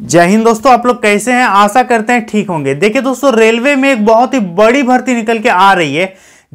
जय हिंद दोस्तों आप लोग कैसे हैं आशा करते हैं ठीक होंगे देखिए दोस्तों रेलवे में एक बहुत ही बड़ी भर्ती निकल के आ रही है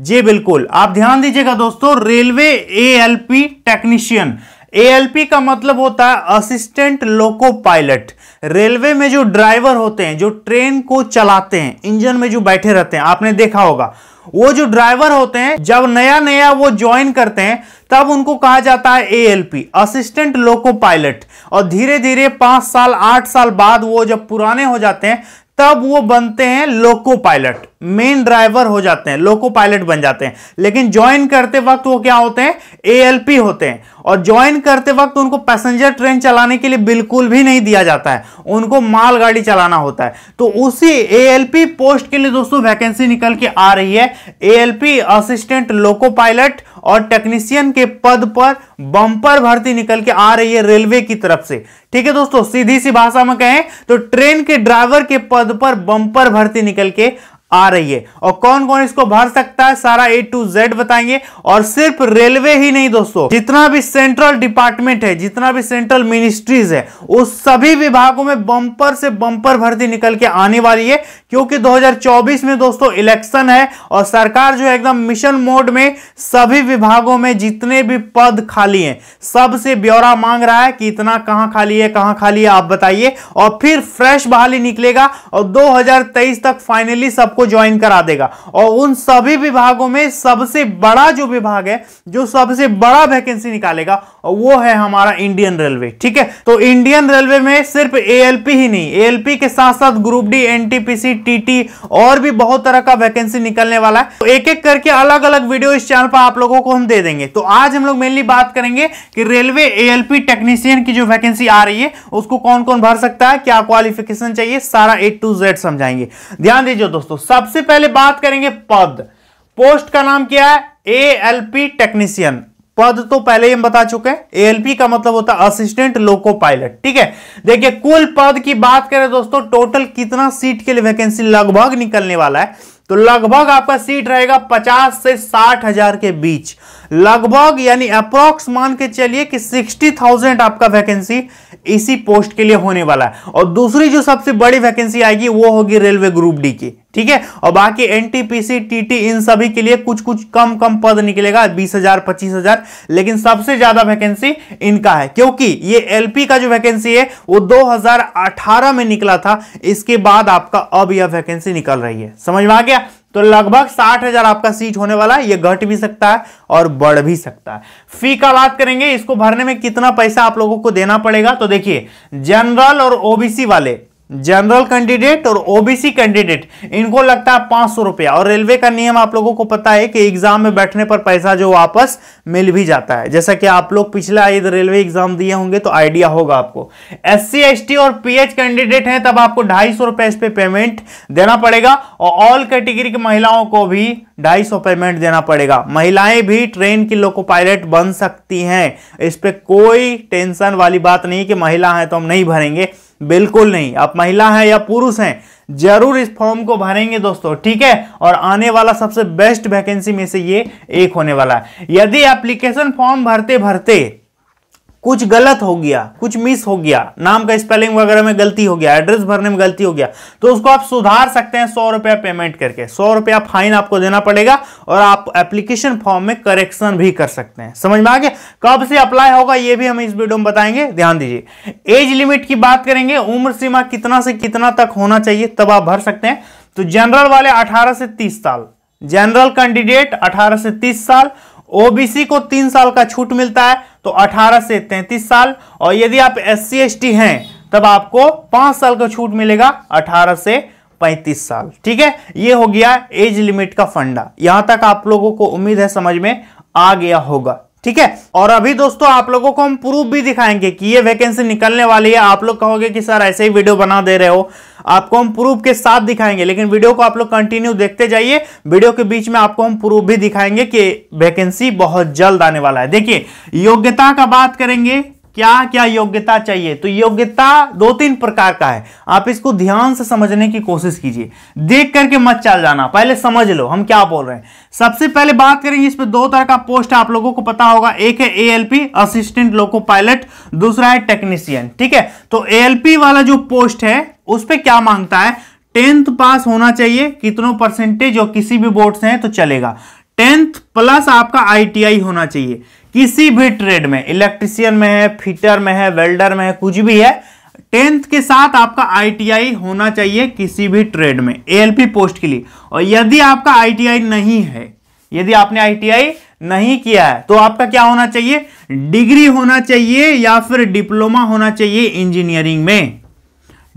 जी बिल्कुल आप ध्यान दीजिएगा दोस्तों रेलवे एएलपी टेक्नीशियन एएलपी का मतलब होता है असिस्टेंट लोको पायलट रेलवे में जो ड्राइवर होते हैं जो ट्रेन को चलाते हैं इंजन में जो बैठे रहते हैं आपने देखा होगा वो जो ड्राइवर होते हैं जब नया नया वो ज्वाइन करते हैं तब उनको कहा जाता है एएलपी असिस्टेंट लोको पायलट और धीरे धीरे पांच साल आठ साल बाद वो जब पुराने हो जाते हैं तब वो बनते हैं लोको पायलट मेन ड्राइवर हो जाते हैं लोको पायलट बन जाते हैं लेकिन ज्वाइन करते वक्त वो क्या होते हैं एएलपी होते हैं और ज्वाइन करते वक्त उनको पैसेंजर ट्रेन चलाने के लिए बिल्कुल भी नहीं दिया जाता है उनको मालगाड़ी चलाना होता है तो उसी एएलपी पोस्ट के लिए दोस्तों वैकेंसी निकल के आ रही है एएलपी असिस्टेंट लोको पायलट और टेक्नीशियन के पद पर बम्पर भर्ती निकल के आ रही है रेलवे की तरफ से ठीक है दोस्तों सीधी सी भाषा में कहें तो ट्रेन के ड्राइवर के पद पर बम्पर भर्ती निकल के आ रही है और कौन कौन इसको भर सकता है सारा ए टू जेड बताएंगे और सिर्फ रेलवे ही नहीं दोस्तों जितना भी सेंट्रल डिपार्टमेंट है जितना भी सेंट्रल मिनिस्ट्रीज है उस सभी विभागों में बम्पर से बम्पर भर्ती निकल के आने वाली है क्योंकि 2024 में दोस्तों इलेक्शन है और सरकार जो है एकदम मिशन मोड में सभी विभागों में जितने भी पद खाली है सबसे ब्यौरा मांग रहा है कि इतना कहाँ खाली है कहां खाली है आप बताइए और फिर फ्रेश बहाली निकलेगा और दो तक फाइनली सबको आपको ज्वाइन करा देगा और उन सभी विभागों में सबसे बड़ा जो विभाग है जो सबसे बड़ा वैकेंसी निकालेगा और वो है हमारा इंडियन रेलवे ठीक है तो इंडियन रेलवे में सिर्फ एएलपी ही नहीं एएलपी के साथ साथ ग्रुप डी एनटीपीसी टीटी और भी बहुत तरह का वैकेंसी निकलने वाला है तो एक एक करके अलग अलग वीडियो इस चैनल पर आप लोगों को हम दे देंगे तो आज हम लोग मेनली बात करेंगे कि रेलवे एएलपी टेक्नीशियन की जो वैकेंसी आ रही है उसको कौन कौन भर सकता है क्या क्वालिफिकेशन चाहिए सारा ए टू जेड समझाएंगे ध्यान दीजिए दोस्तों सबसे पहले बात करेंगे पद पोस्ट का नाम क्या है एएलपी टेक्नीशियन पद तो पहले ही हम बता चुके हैं एएलपी का मतलब होता है असिस्टेंट लोको पायलट ठीक है देखिए कुल पद की बात करें दोस्तों टोटल कितना सीट के लिए वैकेंसी लगभग निकलने वाला है तो लगभग आपका सीट रहेगा पचास से साठ हजार के बीच लगभग यानी अप्रोक्स मान के चलिए कि सिक्सटी थाउजेंड आपका वैकेंसी इसी पोस्ट के लिए होने वाला है और दूसरी जो सबसे बड़ी वैकेंसी आएगी वो होगी रेलवे ग्रुप डी की ठीक है और बाकी एनटीपीसी टीटी इन सभी के लिए कुछ कुछ कम कम पद निकलेगा बीस हजार पच्चीस हजार लेकिन सबसे ज्यादा वैकेंसी इनका है क्योंकि ये एलपी का जो वैकेंसी है वो 2018 में निकला था इसके बाद आपका अब यह वैकेंसी निकल रही है समझ में आ गया तो लगभग साठ हजार आपका सीट होने वाला है ये घट भी सकता है और बढ़ भी सकता है फी का बात करेंगे इसको भरने में कितना पैसा आप लोगों को देना पड़ेगा तो देखिए जनरल और ओबीसी वाले जनरल कैंडिडेट और ओबीसी कैंडिडेट इनको लगता है पांच सौ रुपया और रेलवे का नियम आप लोगों को पता है कि एग्जाम में बैठने पर पैसा जो वापस मिल भी जाता है जैसा कि आप लोग पिछला रेलवे एग्जाम दिए होंगे तो आइडिया होगा आपको एस सी और एच कैंडिडेट हैं तब आपको ढाई सौ रुपया इस पे पेमेंट देना पड़ेगा और ऑल कैटेगरी की महिलाओं को भी ढाई सौ पेमेंट देना पड़ेगा महिलाएं भी ट्रेन की लोको पायलट बन सकती हैं इस पर कोई टेंशन वाली बात नहीं कि महिला है तो हम नहीं भरेंगे बिल्कुल नहीं आप महिला हैं या पुरुष हैं जरूर इस फॉर्म को भरेंगे दोस्तों ठीक है और आने वाला सबसे बेस्ट वैकेंसी में से ये एक होने वाला है यदि एप्लीकेशन फॉर्म भरते भरते कुछ गलत हो गया कुछ मिस हो गया नाम का स्पेलिंग वगैरह में गलती हो गया एड्रेस भरने में गलती हो गया तो उसको आप सुधार सकते हैं सौ रुपया पेमेंट करके सौ रुपया फाइन आपको देना पड़ेगा और आप एप्लीकेशन फॉर्म में करेक्शन भी कर सकते हैं समझ में आ गया कब से अप्लाई होगा ये भी हम इस वीडियो में बताएंगे ध्यान दीजिए एज लिमिट की बात करेंगे उम्र सीमा कितना से कितना तक होना चाहिए तब आप भर सकते हैं तो जनरल वाले अठारह से तीस साल जनरल कैंडिडेट 18 से 30 साल ओबीसी को तीन साल का छूट मिलता है तो 18 से 33 साल और यदि आप एस सी हैं तब आपको पांच साल का छूट मिलेगा 18 से 35 साल ठीक है ये हो गया एज लिमिट का फंडा यहां तक आप लोगों को उम्मीद है समझ में आ गया होगा ठीक है और अभी दोस्तों आप लोगों को हम प्रूफ भी दिखाएंगे कि ये वैकेंसी निकलने वाली है आप लोग कहोगे कि सर ऐसे ही वीडियो बना दे रहे हो आपको हम प्रूफ के साथ दिखाएंगे लेकिन वीडियो को आप लोग कंटिन्यू देखते जाइए वीडियो के बीच में आपको हम प्रूफ भी दिखाएंगे कि वैकेंसी बहुत जल्द आने वाला है देखिए योग्यता का बात करेंगे क्या क्या योग्यता चाहिए तो योग्यता दो तीन प्रकार का है आप इसको ध्यान से समझने की कोशिश कीजिए देख करके मत चल जाना पहले समझ लो हम क्या बोल रहे हैं सबसे पहले बात करेंगे इसमें दो तरह का पोस्ट आप लोगों को पता होगा एक है एएलपी असिस्टेंट लोको पायलट दूसरा है टेक्नीशियन ठीक है तो एएलपी वाला जो पोस्ट है उस पर क्या मांगता है टेंथ पास होना चाहिए कितनों परसेंटेज और किसी भी बोर्ड से है तो चलेगा टेंथ प्लस आपका आई होना चाहिए किसी भी ट्रेड में इलेक्ट्रिशियन में है फिटर में है वेल्डर में है कुछ भी है टेंथ के साथ आपका आईटीआई होना चाहिए किसी भी ट्रेड में एएलपी पोस्ट के लिए और यदि आपका आईटीआई नहीं है यदि आपने आईटीआई नहीं किया है तो आपका क्या होना चाहिए डिग्री होना चाहिए या फिर डिप्लोमा होना चाहिए इंजीनियरिंग में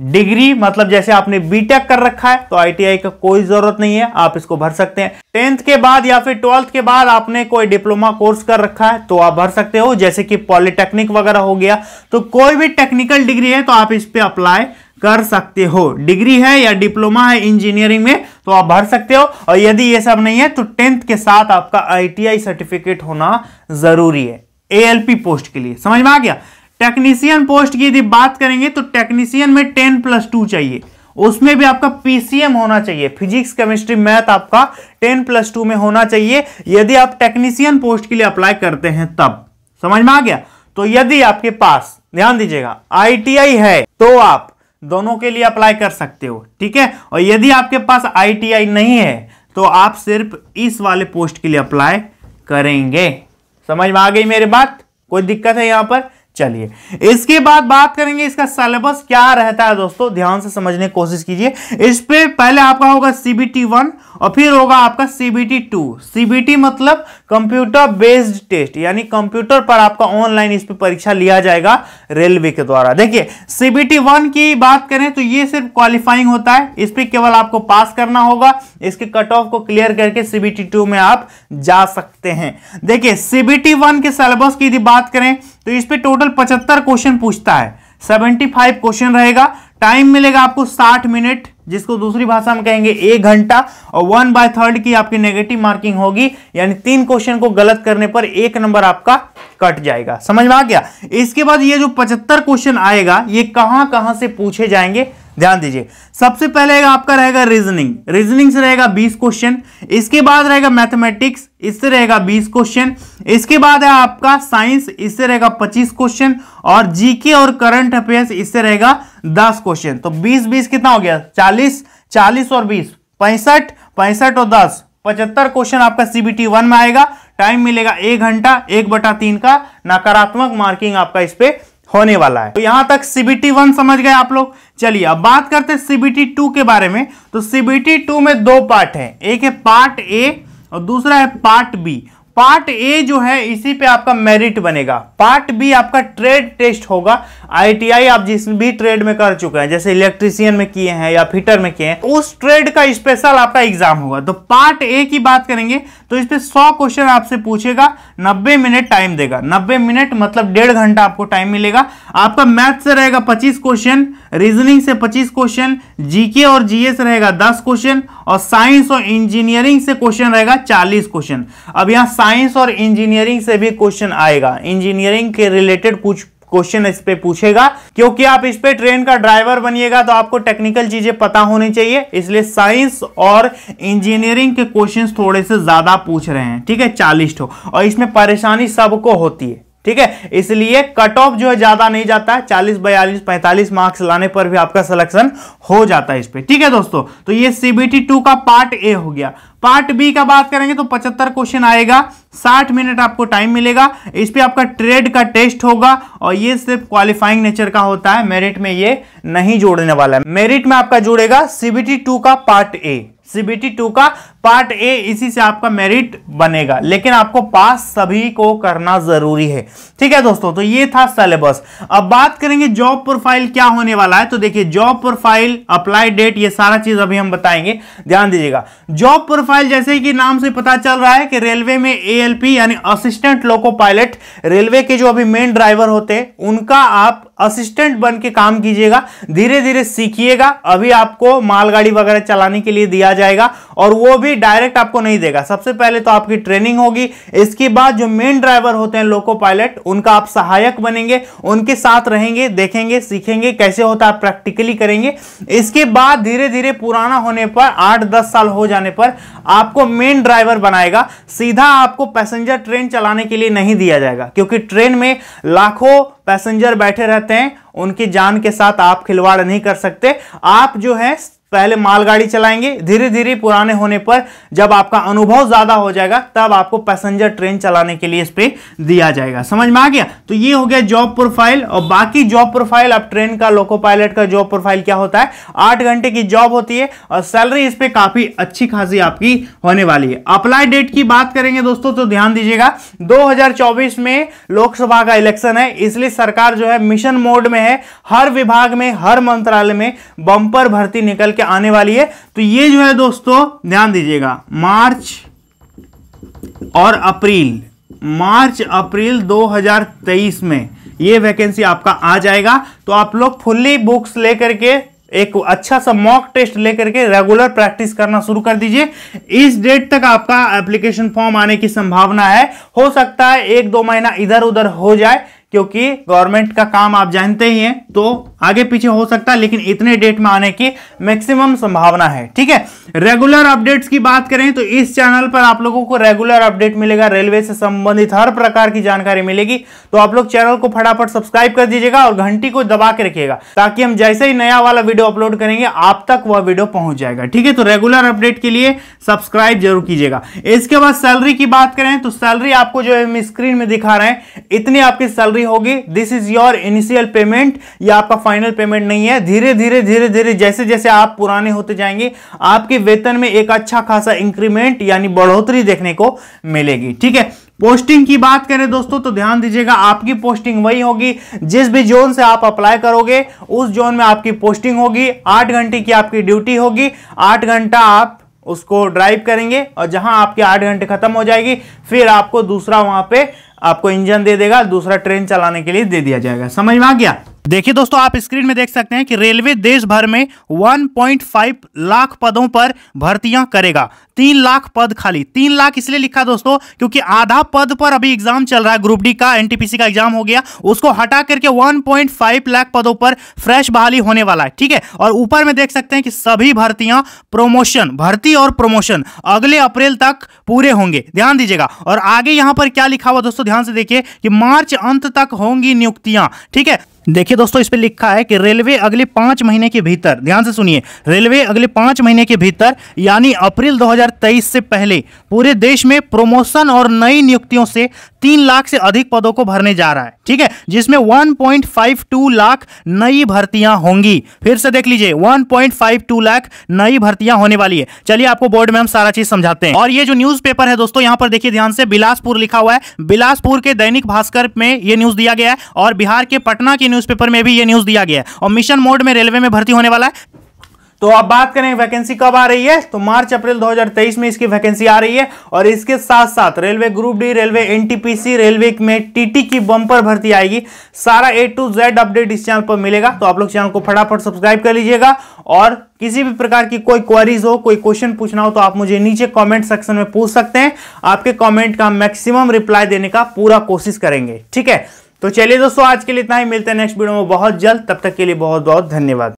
डिग्री मतलब जैसे आपने बीटेक कर रखा है तो आईटीआई का कोई जरूरत नहीं है आप इसको भर सकते हैं टेंथ के बाद या फिर ट्वेल्थ के बाद आपने कोई डिप्लोमा कोर्स कर रखा है तो आप भर सकते हो जैसे कि पॉलिटेक्निक वगैरह हो गया तो कोई भी टेक्निकल डिग्री है तो आप इस पर अप्लाई कर सकते हो डिग्री है या डिप्लोमा है इंजीनियरिंग में तो आप भर सकते हो और यदि ये सब नहीं है तो टेंथ के साथ आपका आईटीआई सर्टिफिकेट होना जरूरी है एएलपी पोस्ट के लिए समझ में आ गया टेक्नीशियन पोस्ट की यदि बात करेंगे तो टेक्नीशियन में टेन प्लस टू चाहिए उसमें भी आपका पीसीएम होना चाहिए फिजिक्स केमिस्ट्री मैथ आपका टेन प्लस टू में होना चाहिए यदि आप टेक्नीशियन पोस्ट के लिए अप्लाई करते हैं तब समझ में आ गया तो यदि आपके पास ध्यान दीजिएगा आईटीआई है तो आप दोनों के लिए अप्लाई कर सकते हो ठीक है और यदि आपके पास आईटीआई नहीं है तो आप सिर्फ इस वाले पोस्ट के लिए अप्लाई करेंगे समझ में आ गई मेरी बात कोई दिक्कत है यहां पर चलिए इसके बाद बात करेंगे इसका सिलेबस क्या रहता है दोस्तों ध्यान से समझने की कोशिश कीजिए इस पे पहले आपका होगा सीबीटी वन और फिर होगा आपका सीबीटी टू सीबीटी मतलब कंप्यूटर बेस्ड टेस्ट यानी कंप्यूटर पर आपका ऑनलाइन इस पर परीक्षा लिया जाएगा रेलवे के द्वारा देखिए सीबीटी वन की बात करें तो ये सिर्फ क्वालिफाइंग होता है इस पर केवल आपको पास करना होगा इसके कट ऑफ को क्लियर करके सीबीटी टू में आप जा सकते हैं देखिए सीबीटी वन के सिलेबस की यदि बात करें तो इस पर टोटल पचहत्तर क्वेश्चन पूछता है सेवेंटी क्वेश्चन रहेगा टाइम मिलेगा आपको 60 मिनट जिसको दूसरी भाषा में कहेंगे एक घंटा और वन बाय थर्ड की आपकी नेगेटिव मार्किंग होगी यानी तीन क्वेश्चन को गलत करने पर एक नंबर आपका कट जाएगा समझ में आ गया इसके बाद ये जो पचहत्तर क्वेश्चन आएगा ये कहां कहां से पूछे जाएंगे ध्यान दीजिए सबसे पहले आपका रहेगा रीजनिंग रीजनिंग से रहेगा 20 क्वेश्चन इसके बाद रहेगा मैथमेटिक्स इससे रहेगा 20 क्वेश्चन इसके बाद है आपका साइंस इससे रहेगा 25 क्वेश्चन और जीके और करंट अफेयर्स इससे रहेगा 10 क्वेश्चन तो 20 20 कितना हो गया 40 40 और 20 पैंसठ पैंसठ और 10 पचहत्तर क्वेश्चन आपका सीबीटी वन में आएगा टाइम मिलेगा एक घंटा एक बटा तीन का नकारात्मक मार्किंग आपका इस पर होने वाला है तो यहां तक सीबीटी वन समझ गए आप लोग चलिए अब बात करते हैं सीबीटी टू के बारे में तो सीबीटी टू में दो पार्ट है एक है पार्ट ए और दूसरा है पार्ट बी पार्ट ए जो है इसी पे आपका मेरिट बनेगा पार्ट बी आपका ट्रेड टेस्ट होगा आईटीआई आप जिस भी ट्रेड में कर चुके हैं जैसे इलेक्ट्रीशियन में किए हैं या फिटर में किए हैं उस ट्रेड का स्पेशल आपका एग्जाम होगा तो पार्ट ए की बात करेंगे तो पर सौ क्वेश्चन आपसे पूछेगा नब्बे मिनट टाइम देगा नब्बे मिनट मतलब डेढ़ घंटा आपको टाइम मिलेगा आपका मैथ से रहेगा पच्चीस क्वेश्चन रीजनिंग से पच्चीस क्वेश्चन जीके और जीएस रहेगा दस क्वेश्चन और साइंस और इंजीनियरिंग से क्वेश्चन रहेगा चालीस क्वेश्चन अब यहाँ साइंस और इंजीनियरिंग से भी क्वेश्चन आएगा इंजीनियरिंग के रिलेटेड कुछ क्वेश्चन इस पे पूछेगा क्योंकि आप इस पे ट्रेन का ड्राइवर बनिएगा तो आपको टेक्निकल चीजें पता होनी चाहिए इसलिए साइंस और इंजीनियरिंग के क्वेश्चन थोड़े से ज्यादा पूछ रहे हैं ठीक है चालीस और इसमें परेशानी सबको होती है ठीक है इसलिए कट ऑफ जो है ज्यादा नहीं जाता है चालीस बयालीस पैंतालीस मार्क्स लाने पर भी आपका सिलेक्शन हो जाता है इस पर ठीक है दोस्तों तो ये सीबीटी टू का पार्ट ए हो गया पार्ट बी का बात करेंगे तो पचहत्तर क्वेश्चन आएगा साठ मिनट आपको टाइम मिलेगा इस पर आपका ट्रेड का टेस्ट होगा और ये सिर्फ क्वालिफाइंग नेचर का होता है मेरिट में ये नहीं जोड़ने वाला है मेरिट में आपका जुड़ेगा सीबीटी टू का पार्ट ए सीबीटी टू का पार्ट ए इसी से आपका मेरिट बनेगा लेकिन आपको पास सभी को करना जरूरी है ठीक है दोस्तों तो ये था सिलेबस अब बात करेंगे जॉब प्रोफाइल क्या होने वाला है तो देखिए जॉब प्रोफाइल अप्लाई डेट ये सारा चीज अभी हम बताएंगे ध्यान दीजिएगा जॉब प्रोफाइल जैसे कि नाम से पता चल रहा है कि रेलवे में ए यानी असिस्टेंट लोको पायलट रेलवे के जो अभी मेन ड्राइवर होते हैं उनका आप असिस्टेंट बन के काम कीजिएगा धीरे धीरे सीखिएगा अभी आपको मालगाड़ी वगैरह चलाने के लिए दिया जाएगा और वो भी भी डायरेक्ट आपको नहीं देगा सबसे पहले तो आपकी ट्रेनिंग होगी इसके बाद जो मेन ड्राइवर होते हैं लोको पायलट उनका आप सहायक बनेंगे उनके साथ रहेंगे देखेंगे सीखेंगे कैसे होता है प्रैक्टिकली करेंगे इसके बाद धीरे धीरे पुराना होने पर आठ दस साल हो जाने पर आपको मेन ड्राइवर बनाएगा सीधा आपको पैसेंजर ट्रेन चलाने के लिए नहीं दिया जाएगा क्योंकि ट्रेन में लाखों पैसेंजर बैठे रहते हैं उनकी जान के साथ आप खिलवाड़ नहीं कर सकते आप जो है पहले मालगाड़ी चलाएंगे धीरे धीरे पुराने होने पर जब आपका अनुभव ज़्यादा हो जाएगा तब आपको पैसेंजर ट्रेन चलाने के लिए इस पर दिया जाएगा समझ में आ गया तो ये हो गया जॉब प्रोफाइल और बाकी जॉब प्रोफाइल अब ट्रेन का लोको पायलट का जॉब प्रोफाइल क्या होता है आठ घंटे की जॉब होती है और सैलरी इस पर काफ़ी अच्छी खासी आपकी होने वाली है अप्लाई डेट की बात करेंगे दोस्तों तो ध्यान दीजिएगा दो में लोकसभा का इलेक्शन है इसलिए सरकार जो है मिशन मोड में है हर विभाग में हर मंत्रालय में बंपर भर्ती निकल के के आने वाली है तो ये जो है दोस्तों ध्यान दीजिएगा मार्च और अप्रैल मार्च अप्रैल 2023 में ये वैकेंसी आपका आ जाएगा तो आप लोग फुल्ली बुक्स लेकर के एक अच्छा सा मॉक टेस्ट लेकर के रेगुलर प्रैक्टिस करना शुरू कर दीजिए इस डेट तक आपका एप्लीकेशन फॉर्म आने की संभावना है हो सकता है एक दो महीना इधर उधर हो जाए क्योंकि गवर्नमेंट का काम आप जानते ही हैं तो आगे पीछे हो सकता है लेकिन इतने डेट में आने की मैक्सिमम संभावना है ठीक है रेगुलर अपडेट्स की बात करें तो इस चैनल पर आप लोगों को रेगुलर अपडेट मिलेगा रेलवे से संबंधित हर प्रकार की जानकारी मिलेगी तो आप लोग चैनल को फटाफट सब्सक्राइब कर दीजिएगा और घंटी को दबा के रखिएगा ताकि हम जैसे ही नया वाला वीडियो अपलोड करेंगे आप तक वह वीडियो पहुंच जाएगा ठीक है तो रेगुलर अपडेट के लिए सब्सक्राइब जरूर कीजिएगा इसके बाद सैलरी की बात करें तो सैलरी आपको जो हम स्क्रीन में दिखा रहे हैं इतनी आपकी सैलरी होगी this is your initial payment ये आपका फाइनल पेमेंट नहीं है धीरे धीरे धीरे धीरे जैसे जैसे आप पुराने होते जाएंगे आपके वेतन में एक अच्छा खासा इंक्रीमेंट यानी बढ़ोतरी देखने को मिलेगी ठीक है पोस्टिंग की बात करें दोस्तों तो ध्यान दीजिएगा आपकी पोस्टिंग वही होगी जिस भी जोन से आप अप्लाई करोगे उस जोन में आपकी पोस्टिंग होगी आठ घंटे की आपकी ड्यूटी होगी आठ घंटा आप उसको ड्राइव करेंगे और जहां आपके आठ घंटे खत्म हो जाएगी फिर आपको दूसरा वहां पे आपको इंजन दे देगा दूसरा ट्रेन चलाने के लिए दे दिया जाएगा समझ में आ गया देखिए दोस्तों आप स्क्रीन में देख सकते हैं कि रेलवे देश भर में 1.5 लाख पदों पर भर्तियां करेगा तीन लाख पद खाली तीन लाख इसलिए लिखा दोस्तों क्योंकि आधा पद पर अभी एग्जाम चल रहा है ग्रुप डी का एनटीपीसी का एग्जाम हो गया उसको हटा करके 1.5 लाख पदों पर फ्रेश बहाली होने वाला है ठीक है और ऊपर में देख सकते हैं कि सभी भर्तियां प्रोमोशन भर्ती और प्रोमोशन अगले अप्रैल तक पूरे होंगे ध्यान दीजिएगा और आगे यहां पर क्या लिखा हुआ दोस्तों ध्यान से देखिए कि मार्च अंत तक होंगी नियुक्तियां ठीक है देखिए दोस्तों इस पे लिखा है कि रेलवे अगले पांच महीने के भीतर ध्यान से सुनिए रेलवे अगले पांच महीने के भीतर यानी अप्रैल 2023 से पहले पूरे देश में प्रमोशन और नई नियुक्तियों से तीन लाख से अधिक पदों को भरने जा रहा है ठीक है जिसमें 1.52 लाख नई भर्तियां होंगी फिर से देख लीजिए 1.52 लाख नई भर्तियां होने वाली है चलिए आपको बोर्ड में हम सारा चीज समझाते हैं और ये जो न्यूज पेपर है दोस्तों यहां पर देखिए ध्यान से बिलासपुर लिखा हुआ है बिलासपुर के दैनिक भास्कर में यह न्यूज दिया गया है और बिहार के पटना के न्यूज में भी यह न्यूज दिया गया है और मिशन मोड में रेलवे में भर्ती होने वाला है तो अब बात करें वैकेंसी कब आ रही है तो मार्च अप्रैल 2023 में इसकी वैकेंसी आ रही है और इसके साथ साथ railway group D railway NTPC railway में टीटी की बम्पर भर्ती आएगी सारा ए टू जेड अपडेट इस चैनल पर मिलेगा तो आप लोग चैनल को फटाफट सब्सक्राइब कर लीजिएगा और किसी भी प्रकार की कोई क्वारीज हो कोई क्वेश्चन पूछना हो तो आप मुझे नीचे कॉमेंट सेक्शन में पूछ सकते हैं आपके कॉमेंट का मैक्सिमम रिप्लाई देने का पूरा कोशिश करेंगे ठीक है तो चलिए दोस्तों आज के लिए इतना ही मिलते हैं नेक्स्ट वीडियो में बहुत जल्द तब तक के लिए बहुत बहुत धन्यवाद